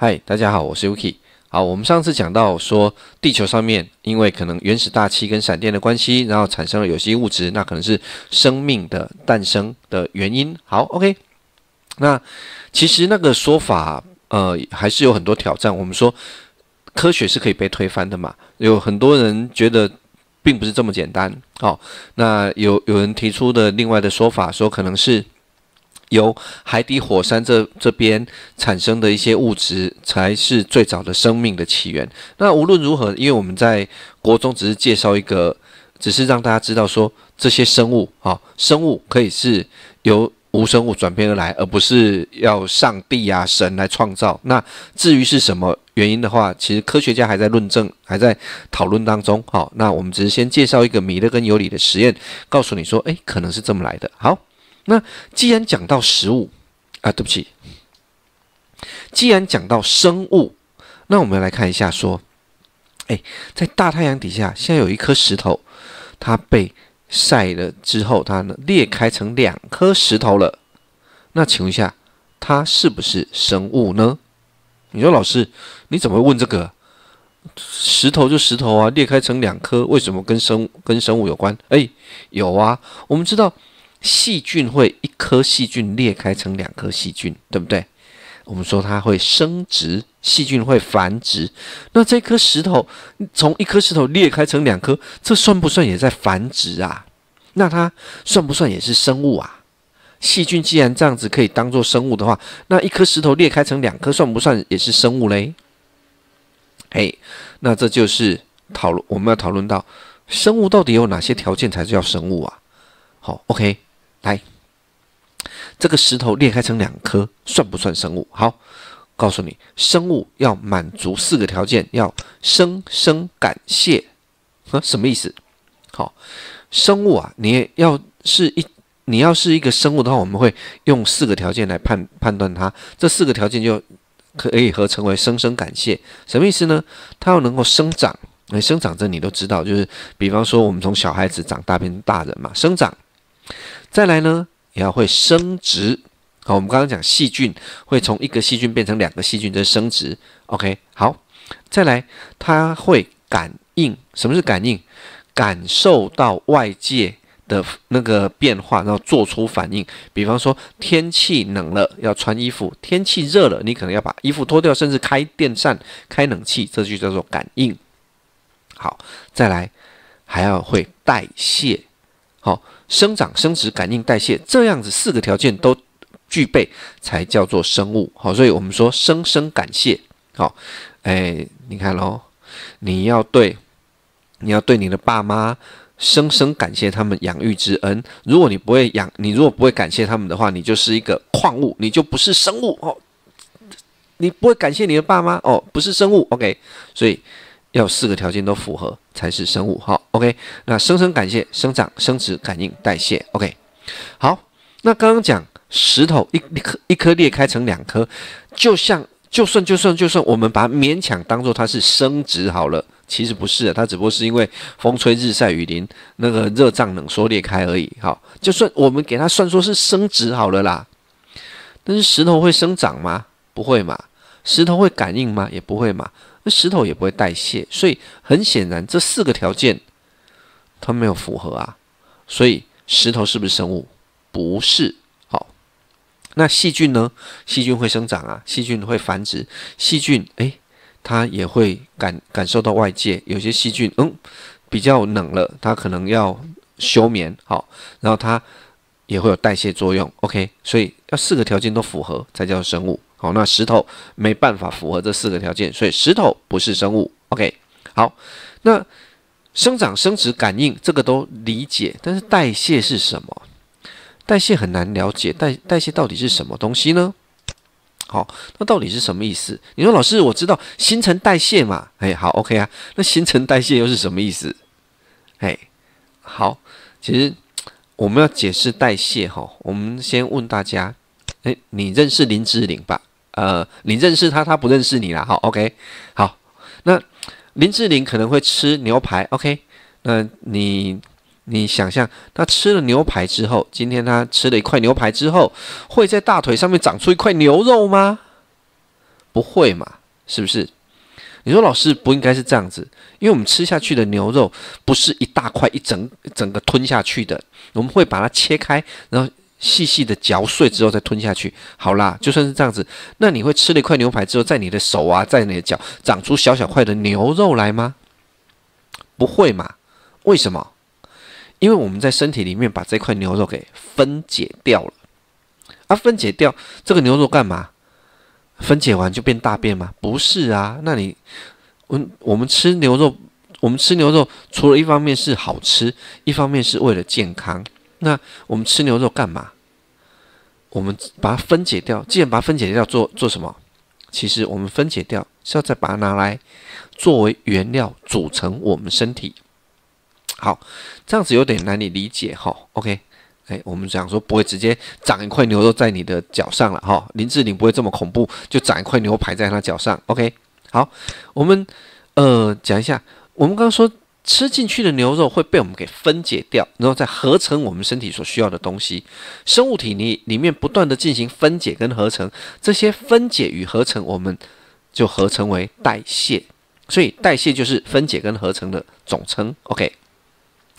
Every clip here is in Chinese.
嗨，大家好，我是 u k i 好，我们上次讲到说，地球上面因为可能原始大气跟闪电的关系，然后产生了有机物质，那可能是生命的诞生的原因。好，OK。那其实那个说法，呃，还是有很多挑战。我们说科学是可以被推翻的嘛？有很多人觉得并不是这么简单。好，那有有人提出的另外的说法，说可能是。由海底火山这这边产生的一些物质，才是最早的生命的起源。那无论如何，因为我们在国中只是介绍一个，只是让大家知道说，这些生物啊，生物可以是由无生物转变而来，而不是要上帝啊神来创造。那至于是什么原因的话，其实科学家还在论证，还在讨论当中。好，那我们只是先介绍一个米勒跟尤里的实验，告诉你说，哎，可能是这么来的。好。那既然讲到食物，啊，对不起，既然讲到生物，那我们来看一下，说，哎，在大太阳底下，现在有一颗石头，它被晒了之后，它呢裂开成两颗石头了。那请问一下，它是不是生物呢？你说老师，你怎么问这个？石头就石头啊，裂开成两颗，为什么跟生跟生物有关？哎，有啊，我们知道。细菌会一颗细菌裂开成两颗细菌，对不对？我们说它会生殖，细菌会繁殖。那这颗石头从一颗石头裂开成两颗，这算不算也在繁殖啊？那它算不算也是生物啊？细菌既然这样子可以当做生物的话，那一颗石头裂开成两颗，算不算也是生物嘞？诶，那这就是讨论，我们要讨论到生物到底有哪些条件才是叫生物啊？好，OK。来，这个石头裂开成两颗，算不算生物？好，告诉你，生物要满足四个条件，要生生感谢，什么意思？好，生物啊，你要是一你要是一个生物的话，我们会用四个条件来判判断它。这四个条件就可以合成为生生感谢，什么意思呢？它要能够生长，那生长这你都知道，就是比方说我们从小孩子长大变成大人嘛，生长。再来呢，也要会生殖好，我们刚刚讲细菌会从一个细菌变成两个细菌，这是生殖。OK，好。再来，它会感应。什么是感应？感受到外界的那个变化，然后做出反应。比方说，天气冷了要穿衣服，天气热了你可能要把衣服脱掉，甚至开电扇、开冷气，这就叫做感应。好，再来还要会代谢。好。生长、生殖、感应、代谢，这样子四个条件都具备，才叫做生物。好，所以我们说，生生感谢。好，哎，你看喽，你要对，你要对你的爸妈生生感谢他们养育之恩。如果你不会养，你如果不会感谢他们的话，你就是一个矿物，你就不是生物哦。你不会感谢你的爸妈哦，不是生物。OK，所以。要四个条件都符合才是生物。好，OK，那生生感谢生长生殖感应代谢。OK，好，那刚刚讲石头一颗一颗裂开成两颗，就像就算就算就算我们把它勉强当做它是生殖好了，其实不是的，它只不过是因为风吹日晒雨淋那个热胀冷缩裂开而已。好，就算我们给它算说是生殖好了啦，但是石头会生长吗？不会嘛。石头会感应吗？也不会嘛。石头也不会代谢，所以很显然这四个条件它没有符合啊，所以石头是不是生物？不是。好，那细菌呢？细菌会生长啊，细菌会繁殖，细菌哎，它也会感感受到外界有些细菌嗯比较冷了，它可能要休眠好，然后它也会有代谢作用。OK，所以要四个条件都符合才叫生物。好，那石头没办法符合这四个条件，所以石头不是生物。OK，好，那生长、生殖、感应这个都理解，但是代谢是什么？代谢很难了解，代代谢到底是什么东西呢？好，那到底是什么意思？你说老师，我知道新陈代谢嘛？哎，好，OK 啊。那新陈代谢又是什么意思？哎，好，其实我们要解释代谢哈，我们先问大家，哎，你认识林志玲吧？呃，你认识他，他不认识你啦。好，OK，好。那林志玲可能会吃牛排，OK？那你你想象，他吃了牛排之后，今天他吃了一块牛排之后，会在大腿上面长出一块牛肉吗？不会嘛？是不是？你说老师不应该是这样子，因为我们吃下去的牛肉不是一大块一整整个吞下去的，我们会把它切开，然后。细细的嚼碎之后再吞下去，好啦，就算是这样子，那你会吃了一块牛排之后，在你的手啊，在你的脚长出小小块的牛肉来吗？不会嘛？为什么？因为我们在身体里面把这块牛肉给分解掉了。啊，分解掉这个牛肉干嘛？分解完就变大便吗？不是啊，那你，我我们吃牛肉，我们吃牛肉，除了一方面是好吃，一方面是为了健康。那我们吃牛肉干嘛？我们把它分解掉，既然把它分解掉，做做什么？其实我们分解掉是要再把它拿来作为原料，组成我们身体。好，这样子有点难以理解哈。OK，哎，我们讲说不会直接长一块牛肉在你的脚上了哈。林志玲不会这么恐怖，就长一块牛排在她脚上。OK，好，我们呃讲一下，我们刚刚说。吃进去的牛肉会被我们给分解掉，然后再合成我们身体所需要的东西。生物体里里面不断的进行分解跟合成，这些分解与合成，我们就合成为代谢。所以代谢就是分解跟合成的总称。OK，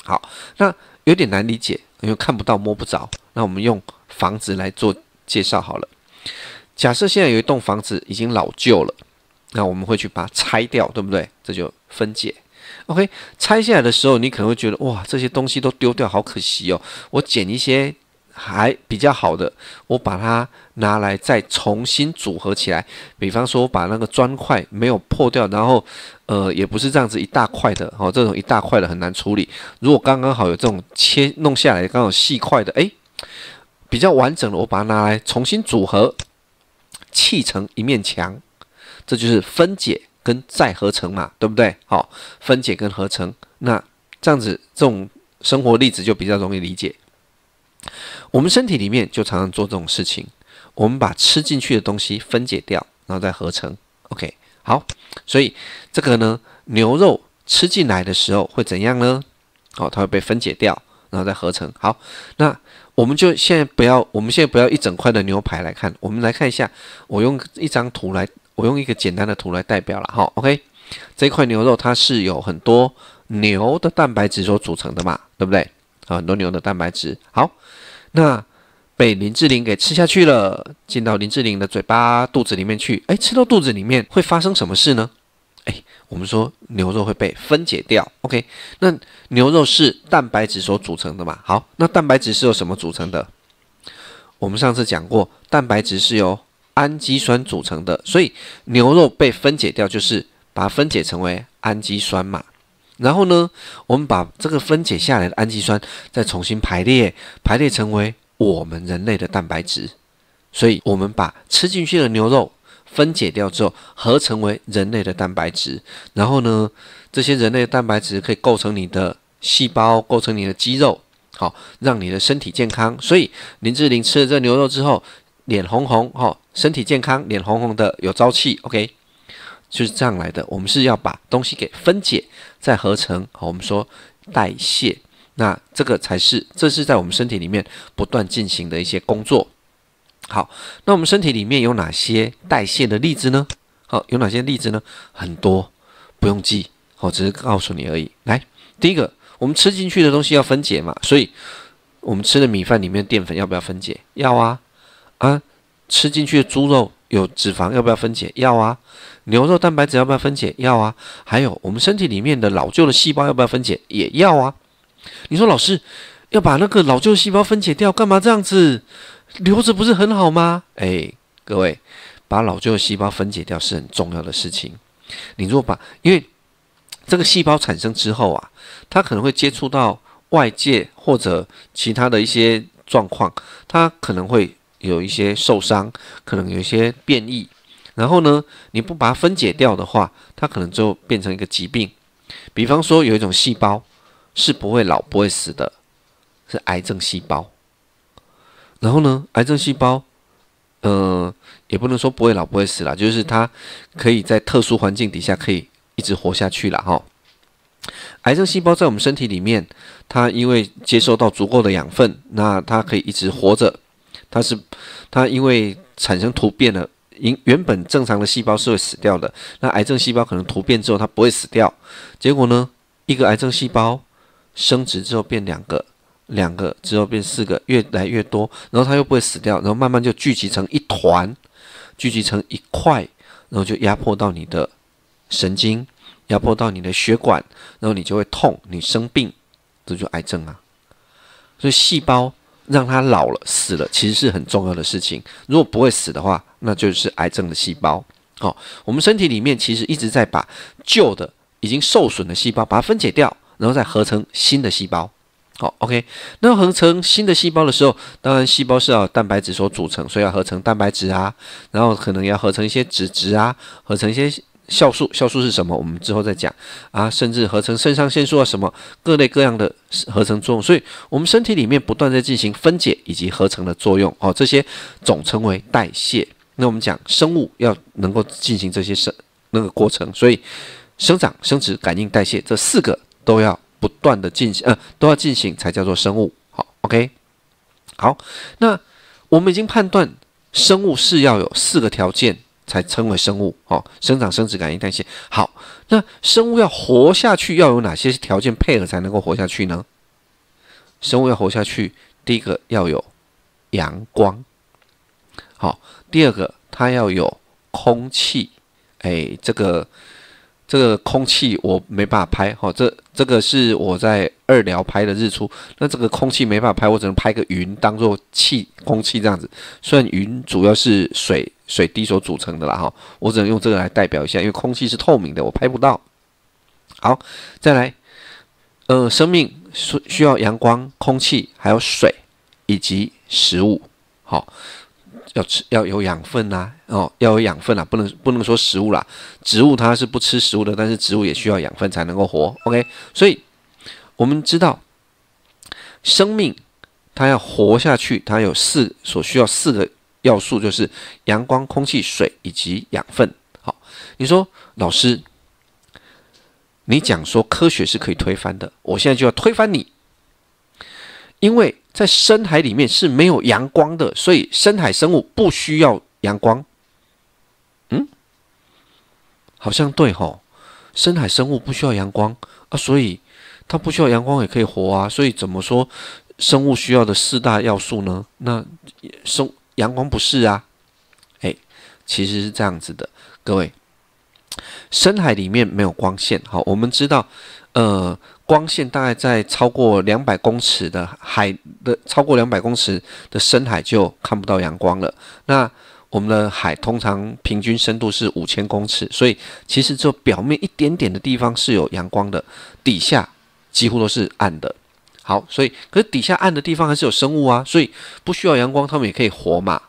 好，那有点难理解，因为看不到摸不着。那我们用房子来做介绍好了。假设现在有一栋房子已经老旧了，那我们会去把它拆掉，对不对？这就分解。OK，拆下来的时候，你可能会觉得哇，这些东西都丢掉，好可惜哦。我捡一些还比较好的，我把它拿来再重新组合起来。比方说，我把那个砖块没有破掉，然后呃，也不是这样子一大块的哦，这种一大块的很难处理。如果刚刚好有这种切弄下来刚好细块的，哎，比较完整的，我把它拿来重新组合，砌成一面墙。这就是分解。跟再合成嘛，对不对？好，分解跟合成，那这样子这种生活例子就比较容易理解。我们身体里面就常常做这种事情，我们把吃进去的东西分解掉，然后再合成。OK，好，所以这个呢，牛肉吃进来的时候会怎样呢？好，它会被分解掉，然后再合成。好，那我们就现在不要，我们现在不要一整块的牛排来看，我们来看一下，我用一张图来。我用一个简单的图来代表了，哈。o k 这块牛肉它是有很多牛的蛋白质所组成的嘛，对不对？很多牛的蛋白质，好，那被林志玲给吃下去了，进到林志玲的嘴巴肚子里面去，哎，吃到肚子里面会发生什么事呢？哎，我们说牛肉会被分解掉，OK，那牛肉是蛋白质所组成的嘛，好，那蛋白质是由什么组成的？我们上次讲过，蛋白质是由氨基酸组成的，所以牛肉被分解掉，就是把它分解成为氨基酸嘛。然后呢，我们把这个分解下来的氨基酸再重新排列，排列成为我们人类的蛋白质。所以，我们把吃进去的牛肉分解掉之后，合成为人类的蛋白质。然后呢，这些人类蛋白质可以构成你的细胞，构成你的肌肉，好，让你的身体健康。所以，林志玲吃了这牛肉之后，脸红红，哈。身体健康，脸红红的，有朝气。OK，就是这样来的。我们是要把东西给分解，再合成。好，我们说代谢，那这个才是，这是在我们身体里面不断进行的一些工作。好，那我们身体里面有哪些代谢的例子呢？好，有哪些例子呢？很多，不用记，我只是告诉你而已。来，第一个，我们吃进去的东西要分解嘛，所以我们吃的米饭里面淀粉要不要分解？要啊，啊。吃进去的猪肉有脂肪，要不要分解？要啊。牛肉蛋白质要不要分解？要啊。还有我们身体里面的老旧的细胞要不要分解？也要啊。你说老师要把那个老旧细胞分解掉，干嘛这样子？留着不是很好吗？哎，各位，把老旧的细胞分解掉是很重要的事情。你如果把，因为这个细胞产生之后啊，它可能会接触到外界或者其他的一些状况，它可能会。有一些受伤，可能有一些变异，然后呢，你不把它分解掉的话，它可能就变成一个疾病。比方说，有一种细胞是不会老、不会死的，是癌症细胞。然后呢，癌症细胞，嗯，也不能说不会老、不会死啦，就是它可以在特殊环境底下可以一直活下去了哈。癌症细胞在我们身体里面，它因为接受到足够的养分，那它可以一直活着。它是，它因为产生突变了，原原本正常的细胞是会死掉的。那癌症细胞可能突变之后，它不会死掉。结果呢，一个癌症细胞生殖之后变两个，两个之后变四个，越来越多，然后它又不会死掉，然后慢慢就聚集成一团，聚集成一块，然后就压迫到你的神经，压迫到你的血管，然后你就会痛，你生病，这就癌症啊。所以细胞。让它老了、死了，其实是很重要的事情。如果不会死的话，那就是癌症的细胞。好，我们身体里面其实一直在把旧的、已经受损的细胞把它分解掉，然后再合成新的细胞。好，OK，那合成新的细胞的时候，当然细胞是要蛋白质所组成，所以要合成蛋白质啊，然后可能要合成一些脂质啊，合成一些。酵素，酵素是什么？我们之后再讲啊。甚至合成肾上腺素啊，什么各类各样的合成作用，所以我们身体里面不断在进行分解以及合成的作用哦。这些总称为代谢。那我们讲生物要能够进行这些生那个过程，所以生长、生殖、感应、代谢这四个都要不断的进行，呃，都要进行才叫做生物。好，OK。好，那我们已经判断生物是要有四个条件。才称为生物哦，生长、生殖、感应、代谢。好，那生物要活下去，要有哪些条件配合才能够活下去呢？生物要活下去，第一个要有阳光，好，第二个它要有空气。哎，这个这个空气我没办法拍，好，这这个是我在二聊拍的日出，那这个空气没办法拍，我只能拍个云当做气空气这样子。虽然云主要是水。水滴所组成的了哈，我只能用这个来代表一下，因为空气是透明的，我拍不到。好，再来，呃，生命需需要阳光、空气，还有水以及食物。好，要吃要有养分呐，哦，要有养分呐，不能不能说食物啦。植物它是不吃食物的，但是植物也需要养分才能够活。OK，所以我们知道，生命它要活下去，它有四所需要四个。要素就是阳光、空气、水以及养分。好，你说老师，你讲说科学是可以推翻的，我现在就要推翻你，因为在深海里面是没有阳光的，所以深海生物不需要阳光。嗯，好像对哈，深海生物不需要阳光啊，所以它不需要阳光也可以活啊。所以怎么说生物需要的四大要素呢？那生。阳光不是啊，哎，其实是这样子的，各位，深海里面没有光线。好，我们知道，呃，光线大概在超过两百公尺的海的，超过两百公尺的深海就看不到阳光了。那我们的海通常平均深度是五千公尺，所以其实就表面一点点的地方是有阳光的，底下几乎都是暗的。好，所以可是底下暗的地方还是有生物啊，所以不需要阳光，它们也可以活嘛？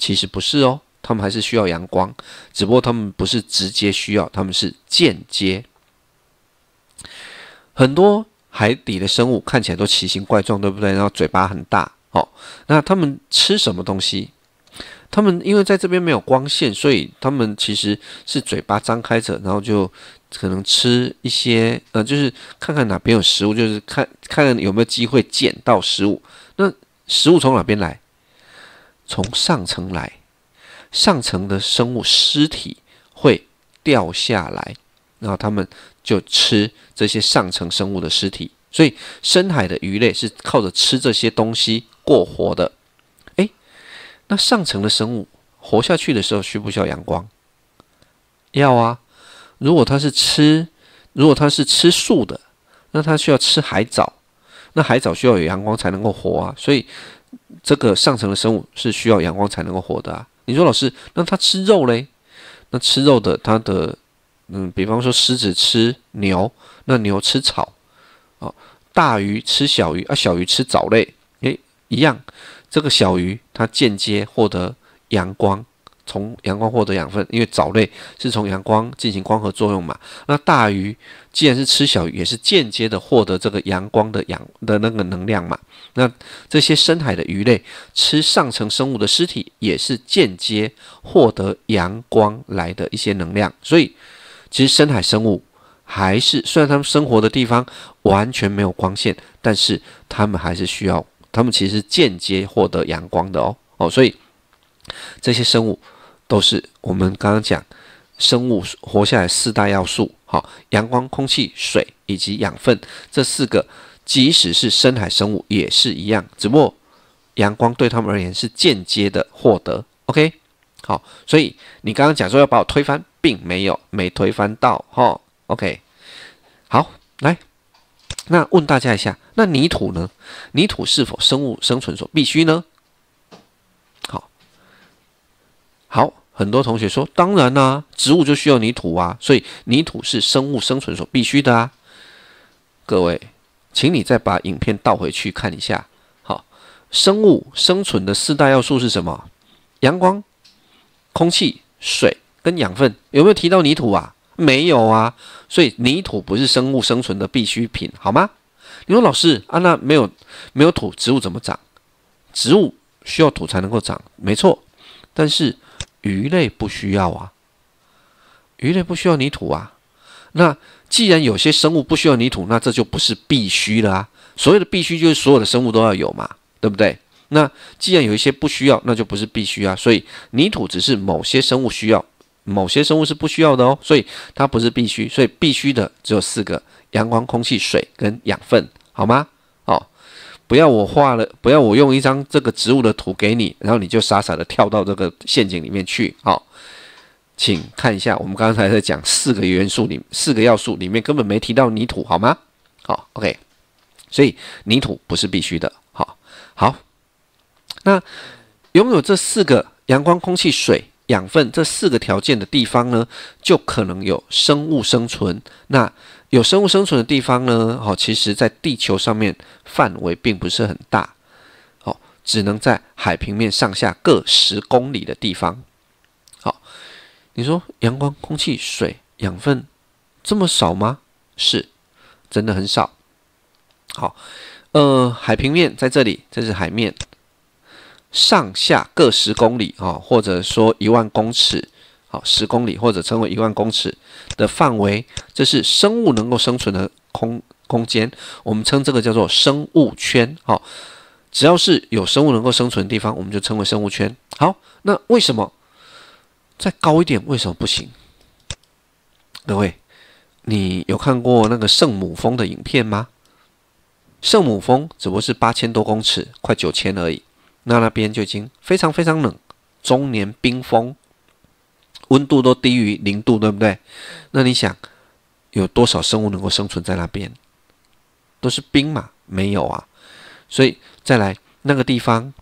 其实不是哦，它们还是需要阳光，只不过它们不是直接需要，他们是间接。很多海底的生物看起来都奇形怪状，对不对？然后嘴巴很大，哦，那它们吃什么东西？它们因为在这边没有光线，所以它们其实是嘴巴张开着，然后就。可能吃一些，呃，就是看看哪边有食物，就是看看有没有机会捡到食物。那食物从哪边来？从上层来，上层的生物尸体会掉下来，然后他们就吃这些上层生物的尸体。所以深海的鱼类是靠着吃这些东西过活的。哎，那上层的生物活下去的时候需不需要阳光？要啊。如果他是吃，如果他是吃素的，那他需要吃海藻，那海藻需要有阳光才能够活啊，所以这个上层的生物是需要阳光才能够活的啊。你说老师，那他吃肉嘞？那吃肉的，他的，嗯，比方说狮子吃牛，那牛吃草，哦，大鱼吃小鱼，啊，小鱼吃藻类，诶，一样，这个小鱼它间接获得阳光。从阳光获得养分，因为藻类是从阳光进行光合作用嘛。那大鱼既然是吃小鱼，也是间接的获得这个阳光的养的那个能量嘛。那这些深海的鱼类吃上层生物的尸体，也是间接获得阳光来的一些能量。所以，其实深海生物还是虽然它们生活的地方完全没有光线，但是它们还是需要，它们其实间接获得阳光的哦哦。所以这些生物。都是我们刚刚讲生物活下来四大要素，好，阳光、空气、水以及养分这四个，即使是深海生物也是一样。只不过阳光对他们而言是间接的获得。OK，好，所以你刚刚讲说要把我推翻，并没有，没推翻到。哈，OK，好，来，那问大家一下，那泥土呢？泥土是否生物生存所必须呢？好，很多同学说当然啦，植物就需要泥土啊，所以泥土是生物生存所必须的啊。各位，请你再把影片倒回去看一下。好，生物生存的四大要素是什么？阳光、空气、水跟养分，有没有提到泥土啊？没有啊，所以泥土不是生物生存的必需品，好吗？你说老师啊，那没有没有土，植物怎么长？植物需要土才能够长，没错，但是。鱼类不需要啊，鱼类不需要泥土啊。那既然有些生物不需要泥土，那这就不是必须了啊。所有的必须就是所有的生物都要有嘛，对不对？那既然有一些不需要，那就不是必须啊。所以泥土只是某些生物需要，某些生物是不需要的哦。所以它不是必须，所以必须的只有四个：阳光、空气、水跟养分，好吗？不要我画了，不要我用一张这个植物的图给你，然后你就傻傻的跳到这个陷阱里面去，好，请看一下，我们刚才在讲四个元素里，四个要素里面根本没提到泥土，好吗？好，OK，所以泥土不是必须的，好，好，那拥有这四个阳光、空气、水、养分这四个条件的地方呢，就可能有生物生存，那。有生物生存的地方呢？哦，其实，在地球上面范围并不是很大，哦，只能在海平面上下各十公里的地方。好，你说阳光、空气、水、养分这么少吗？是，真的很少。好，呃，海平面在这里，这是海面上下各十公里啊，或者说一万公尺。好，十公里或者称为一万公尺的范围，这是生物能够生存的空空间，我们称这个叫做生物圈。好，只要是有生物能够生存的地方，我们就称为生物圈。好，那为什么再高一点为什么不行？各位，你有看过那个圣母峰的影片吗？圣母峰只不过是八千多公尺，快九千而已，那那边就已经非常非常冷，终年冰封。温度都低于零度，对不对？那你想有多少生物能够生存在那边？都是冰嘛，没有啊。所以再来那个地方，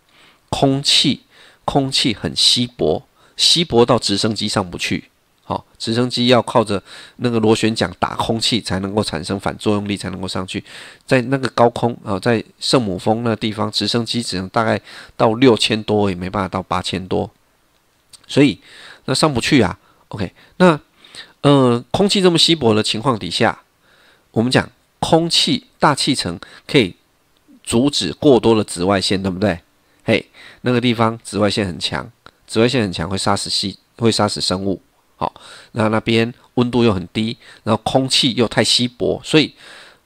空气空气很稀薄，稀薄到直升机上不去。好，直升机要靠着那个螺旋桨打空气，才能够产生反作用力，才能够上去。在那个高空啊，在圣母峰那地方，直升机只能大概到六千多，也没办法到八千多。所以。那上不去啊，OK？那，呃，空气这么稀薄的情况底下，我们讲空气大气层可以阻止过多的紫外线，对不对？嘿，那个地方紫外线很强，紫外线很强会杀死细，会杀死生物。好，那那边温度又很低，然后空气又太稀薄，所以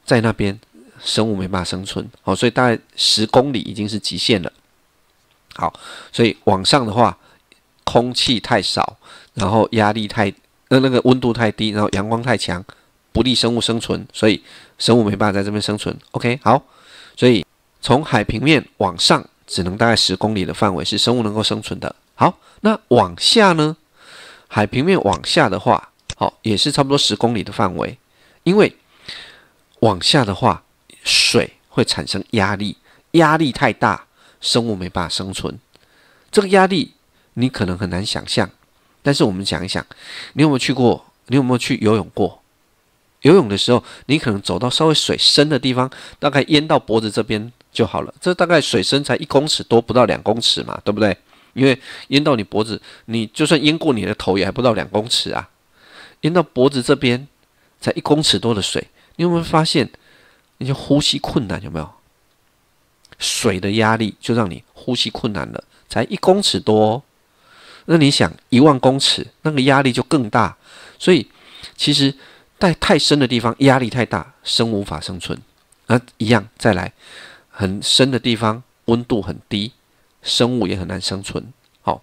在那边生物没办法生存。好，所以大概十公里已经是极限了。好，所以往上的话。空气太少，然后压力太，呃，那个温度太低，然后阳光太强，不利生物生存，所以生物没办法在这边生存。OK，好，所以从海平面往上，只能大概十公里的范围是生物能够生存的。好，那往下呢？海平面往下的话，好，也是差不多十公里的范围，因为往下的话，水会产生压力，压力太大，生物没办法生存，这个压力。你可能很难想象，但是我们想一想，你有没有去过？你有没有去游泳过？游泳的时候，你可能走到稍微水深的地方，大概淹到脖子这边就好了。这大概水深才一公尺多，不到两公尺嘛，对不对？因为淹到你脖子，你就算淹过你的头，也还不到两公尺啊。淹到脖子这边，才一公尺多的水，你有没有发现？你就呼吸困难，有没有？水的压力就让你呼吸困难了，才一公尺多。那你想一万公尺，那个压力就更大，所以其实在太深的地方压力太大，生无法生存。那一样再来，很深的地方温度很低，生物也很难生存。好，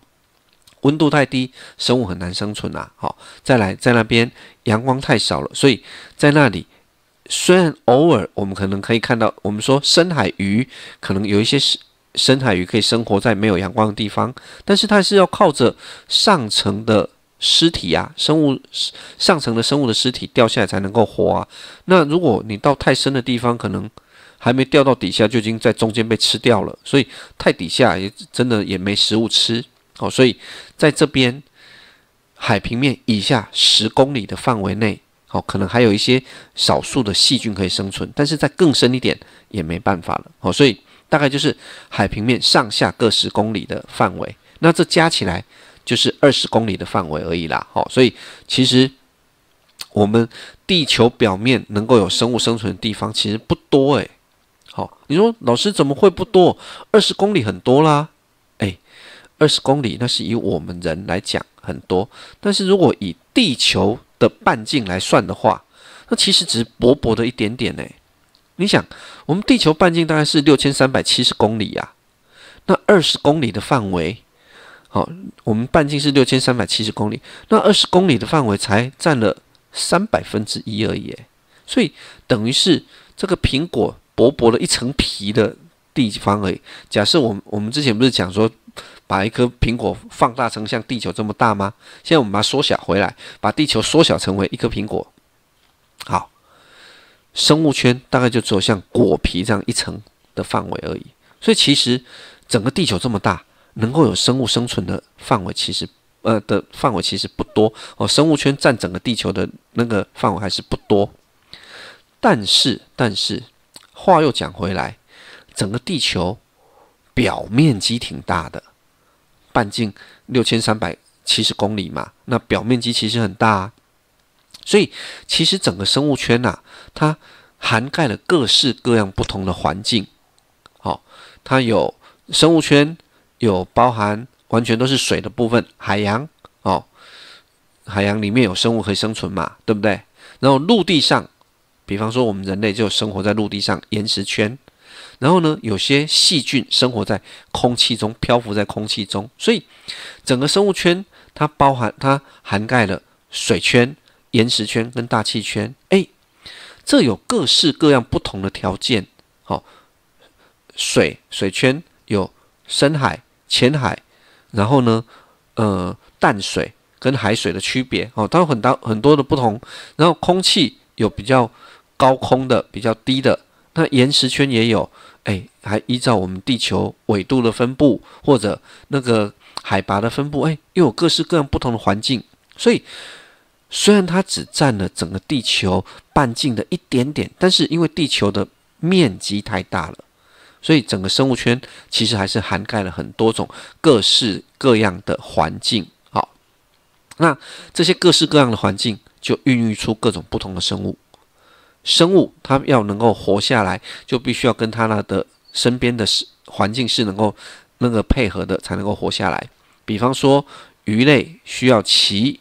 温度太低，生物很难生存呐。好，再来在那边阳光太少了，所以在那里虽然偶尔我们可能可以看到，我们说深海鱼可能有一些是。深海鱼可以生活在没有阳光的地方，但是它是要靠着上层的尸体啊，生物上层的生物的尸体掉下来才能够活。啊。那如果你到太深的地方，可能还没掉到底下就已经在中间被吃掉了，所以太底下也真的也没食物吃。哦。所以在这边海平面以下十公里的范围内，哦，可能还有一些少数的细菌可以生存，但是在更深一点也没办法了。哦，所以。大概就是海平面上下各十公里的范围，那这加起来就是二十公里的范围而已啦。好，所以其实我们地球表面能够有生物生存的地方其实不多诶，好，你说老师怎么会不多？二十公里很多啦。诶二十公里那是以我们人来讲很多，但是如果以地球的半径来算的话，那其实只是薄薄的一点点哎。你想，我们地球半径大概是六千三百七十公里呀，那二十公里的范围，好，我们半径是六千三百七十公里，那二十公里的范围才占了三百分之一而已，所以等于是这个苹果薄薄的一层皮的地方而已。假设我我们之前不是讲说，把一颗苹果放大成像地球这么大吗？现在我们把它缩小回来，把地球缩小成为一颗苹果，好。生物圈大概就只有像果皮这样一层的范围而已，所以其实整个地球这么大，能够有生物生存的范围其实，呃的范围其实不多哦。生物圈占整个地球的那个范围还是不多，但是但是话又讲回来，整个地球表面积挺大的，半径六千三百七十公里嘛，那表面积其实很大。所以，其实整个生物圈呐，它涵盖了各式各样不同的环境。好，它有生物圈，有包含完全都是水的部分，海洋。哦，海洋里面有生物可以生存嘛，对不对？然后陆地上，比方说我们人类就生活在陆地上，岩石圈。然后呢，有些细菌生活在空气中，漂浮在空气中。所以，整个生物圈它包含它涵盖了水圈。岩石圈跟大气圈，哎，这有各式各样不同的条件。好，水水圈有深海、浅海，然后呢，呃，淡水跟海水的区别，哦，它有很大很多的不同。然后空气有比较高空的、比较低的，那岩石圈也有，哎，还依照我们地球纬度的分布或者那个海拔的分布，哎，又有各式各样不同的环境，所以。虽然它只占了整个地球半径的一点点，但是因为地球的面积太大了，所以整个生物圈其实还是涵盖了很多种各式各样的环境。好，那这些各式各样的环境就孕育出各种不同的生物。生物它要能够活下来，就必须要跟它那的身边的环境是能够那个配合的，才能够活下来。比方说鱼类需要鳍。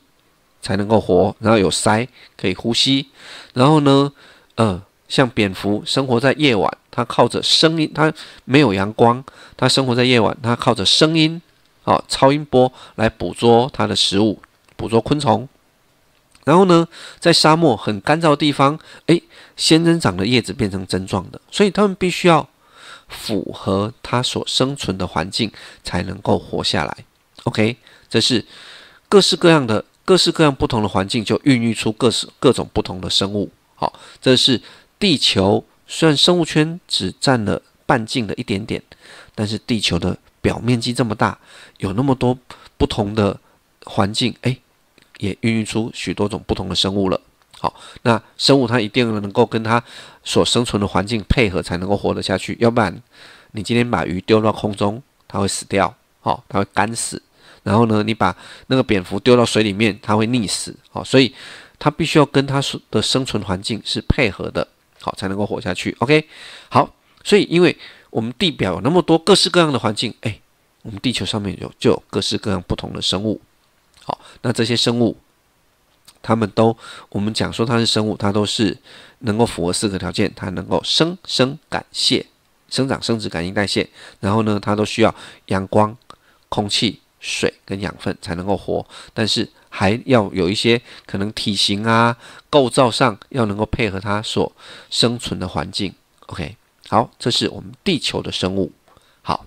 才能够活，然后有鳃可以呼吸，然后呢，呃，像蝙蝠生活在夜晚，它靠着声音，它没有阳光，它生活在夜晚，它靠着声音，哦，超音波来捕捉它的食物，捕捉昆虫。然后呢，在沙漠很干燥的地方，诶，仙人掌的叶子变成针状的，所以它们必须要符合它所生存的环境才能够活下来。OK，这是各式各样的。各式各样不同的环境就孕育出各式各种不同的生物。好，这是地球虽然生物圈只占了半径的一点点，但是地球的表面积这么大，有那么多不同的环境，哎，也孕育出许多种不同的生物了。好，那生物它一定能够跟它所生存的环境配合，才能够活得下去。要不然，你今天把鱼丢到空中，它会死掉，好，它会干死。然后呢，你把那个蝙蝠丢到水里面，它会溺死哦。所以它必须要跟它的生存环境是配合的，好才能够活下去。OK，好，所以因为我们地表有那么多各式各样的环境，哎，我们地球上面有就有各式各样不同的生物。好，那这些生物，它们都我们讲说它是生物，它都是能够符合四个条件，它能够生生、感谢、生长、生殖、感应、代谢。然后呢，它都需要阳光、空气。水跟养分才能够活，但是还要有一些可能体型啊、构造上要能够配合它所生存的环境。OK，好，这是我们地球的生物。好，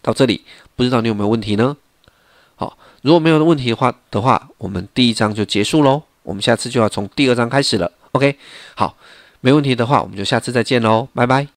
到这里不知道你有没有问题呢？好，如果没有问题的话的话，我们第一章就结束喽。我们下次就要从第二章开始了。OK，好，没问题的话，我们就下次再见喽，拜拜。